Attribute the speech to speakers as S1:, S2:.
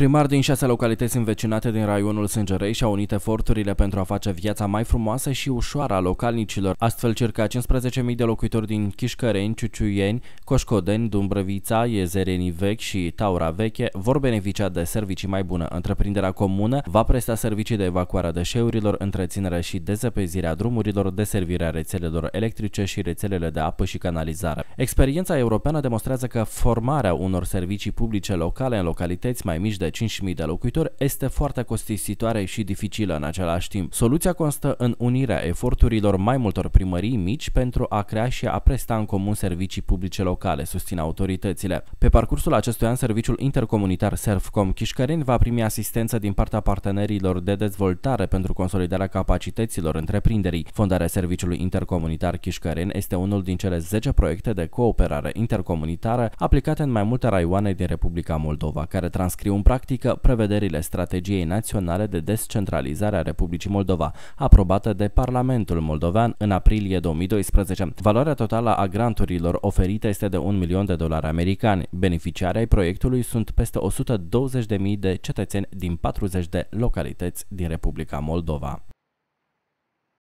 S1: Primari din șase localități învecinate din raionul Sângerei și-au unit eforturile pentru a face viața mai frumoasă și ușoară a localnicilor. Astfel, circa 15.000 de locuitori din Chișcăreni, Ciuciuieni, Coșcodeni, Dumbrăvița, Iezerenii Vechi și Taura Veche vor beneficia de servicii mai bune. Întreprinderea comună va presta servicii de evacuare a deșeurilor, întreținere și dezăpezire drumurilor, deservirea rețelelor electrice și rețelele de apă și canalizare. Experiența europeană demonstrează că formarea unor servicii publice locale în localități mai mici de de 5.000 de locuitori este foarte costisitoare și dificilă în același timp. Soluția constă în unirea eforturilor mai multor primării mici pentru a crea și a presta în comun servicii publice locale, susțin autoritățile. Pe parcursul acestui an, serviciul intercomunitar Servcom Chișcărin va primi asistență din partea partenerilor de dezvoltare pentru consolidarea capacităților întreprinderii. Fondarea serviciului intercomunitar Chișcărin este unul din cele 10 proiecte de cooperare intercomunitară aplicate în mai multe raioane din Republica Moldova, care transcriu în practică practică prevederile Strategiei Naționale de Descentralizare a Republicii Moldova, aprobată de Parlamentul Moldovean în aprilie 2012. Valoarea totală a granturilor oferite este de 1 milion de dolari americani. Beneficiarii ai proiectului sunt peste 120.000 de cetățeni din 40 de localități din Republica Moldova.